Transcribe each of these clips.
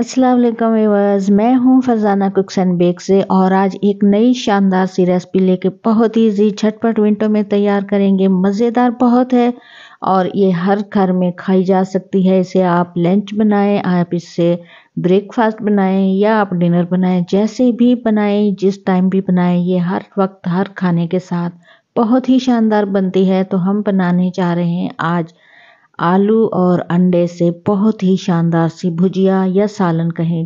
अस्सलाम वालेकुम मैं हूं फरजाना कुक्स एंड बेक से और आज एक नई शानदार सी रेसिपी लेके बहुत ईजी झटपट विंटो में तैयार करेंगे मज़ेदार बहुत है और ये हर घर में खाई जा सकती है इसे आप लंच बनाएं आप इससे ब्रेकफास्ट बनाएं या आप डिनर बनाएं जैसे भी बनाएं जिस टाइम भी बनाएं ये हर वक्त हर खाने के साथ बहुत ही शानदार बनती है तो हम बनाने जा रहे हैं आज आलू और अंडे से बहुत ही शानदार सी भुजिया या सालन कहें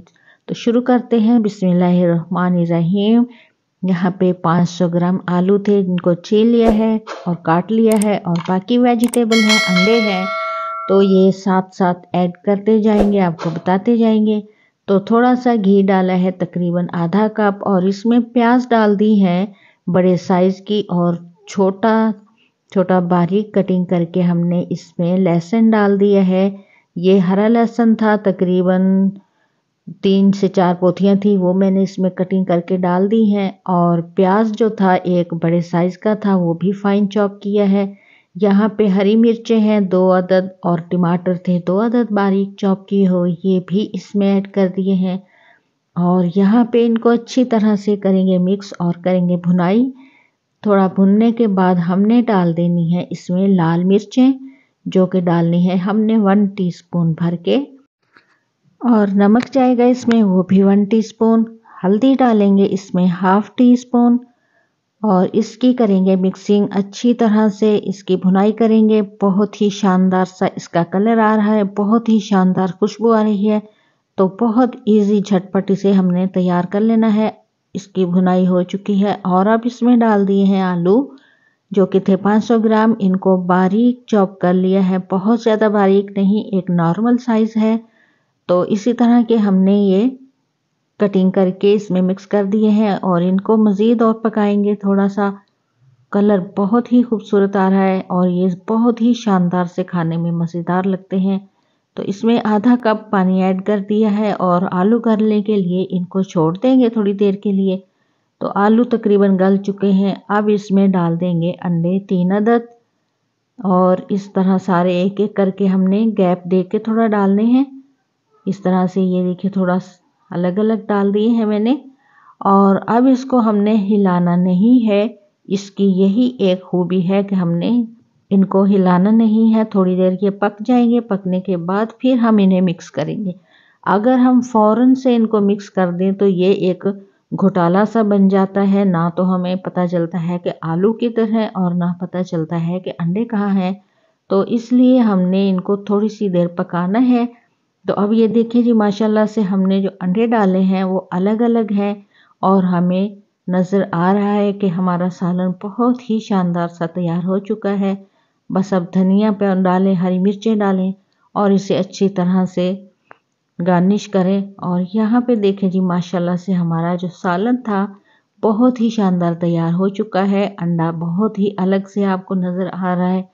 तो शुरू करते हैं बिसमीम यहाँ पे 500 ग्राम आलू थे जिनको छील लिया है और काट लिया है और बाकी वेजिटेबल हैं अंडे हैं तो ये साथ साथ ऐड करते जाएंगे आपको बताते जाएंगे तो थोड़ा सा घी डाला है तकरीबन आधा कप और इसमें प्याज डाल दी है बड़े साइज़ की और छोटा छोटा बारीक कटिंग करके हमने इसमें लहसुन डाल दिया है ये हरा लहसुन था तकरीबन तीन से चार पोथियाँ थी वो मैंने इसमें कटिंग करके डाल दी हैं और प्याज जो था एक बड़े साइज़ का था वो भी फाइन चॉप किया है यहाँ पे हरी मिर्चें हैं दो अदद और टमाटर थे दो अदद बारीक चॉप किए हो ये भी इसमें ऐड कर दिए हैं और यहाँ पे इनको अच्छी तरह से करेंगे मिक्स और करेंगे भुनाई थोड़ा भुनने के बाद हमने डाल देनी है इसमें लाल मिर्चें जो कि डालनी है हमने वन टीस्पून भर के और नमक जाएगा इसमें वो भी वन टीस्पून हल्दी डालेंगे इसमें हाफ टी स्पून और इसकी करेंगे मिक्सिंग अच्छी तरह से इसकी भुनाई करेंगे बहुत ही शानदार सा इसका कलर आ रहा है बहुत ही शानदार खुशबू आ रही है तो बहुत इजी झटपट इसे हमने तैयार कर लेना है इसकी भुनाई हो चुकी है और अब इसमें डाल दिए हैं आलू जो कि थे 500 ग्राम इनको बारीक चॉप कर लिया है बहुत ज़्यादा बारीक नहीं एक नॉर्मल साइज़ है तो इसी तरह के हमने ये कटिंग करके इसमें मिक्स कर दिए हैं और इनको मज़ीद और पकाएंगे थोड़ा सा कलर बहुत ही खूबसूरत आ रहा है और ये बहुत ही शानदार से खाने में मज़ेदार लगते हैं तो इसमें आधा कप पानी ऐड कर दिया है और आलू गलने के लिए इनको छोड़ देंगे थोड़ी देर के लिए तो आलू तकरीबन गल चुके हैं अब इसमें डाल देंगे अंडे तीन अदद और इस तरह सारे एक एक करके हमने गैप दे के थोड़ा डालने हैं इस तरह से ये देखिए थोड़ा अलग अलग डाल दिए हैं मैंने और अब इसको हमने हिलाना नहीं है इसकी यही एक खूबी है कि हमने इनको हिलाना नहीं है थोड़ी देर के पक जाएंगे पकने के बाद फिर हम इन्हें मिक्स करेंगे अगर हम फ़ौरन से इनको मिक्स कर दें तो ये एक घोटाला सा बन जाता है ना तो हमें पता चलता है कि आलू किधर है और ना पता चलता है कि अंडे कहाँ हैं तो इसलिए हमने इनको थोड़ी सी देर पकाना है तो अब ये देखिए जी माशाल्लाह से हमने जो अंडे डाले हैं वो अलग अलग हैं और हमें नज़र आ रहा है कि हमारा सालन बहुत ही शानदार सा तैयार हो चुका है बस अब धनिया डालें हरी मिर्चें डालें और इसे अच्छी तरह से गार्निश करें और यहाँ पे देखें जी माशाल्लाह से हमारा जो सालन था बहुत ही शानदार तैयार हो चुका है अंडा बहुत ही अलग से आपको नज़र आ रहा है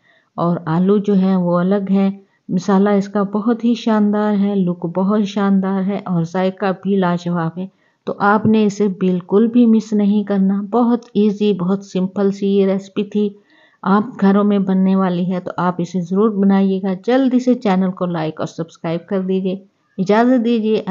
और आलू जो है वो अलग है मसाला इसका बहुत ही शानदार है लुक बहुत शानदार है और जायका भी लाजवाब है तो आपने इसे बिल्कुल भी मिस नहीं करना बहुत इजी बहुत सिंपल सी ये रेसिपी थी आप घरों में बनने वाली है तो आप इसे ज़रूर बनाइएगा जल्दी से चैनल को लाइक और सब्सक्राइब कर दीजिए इजाज़त दीजिए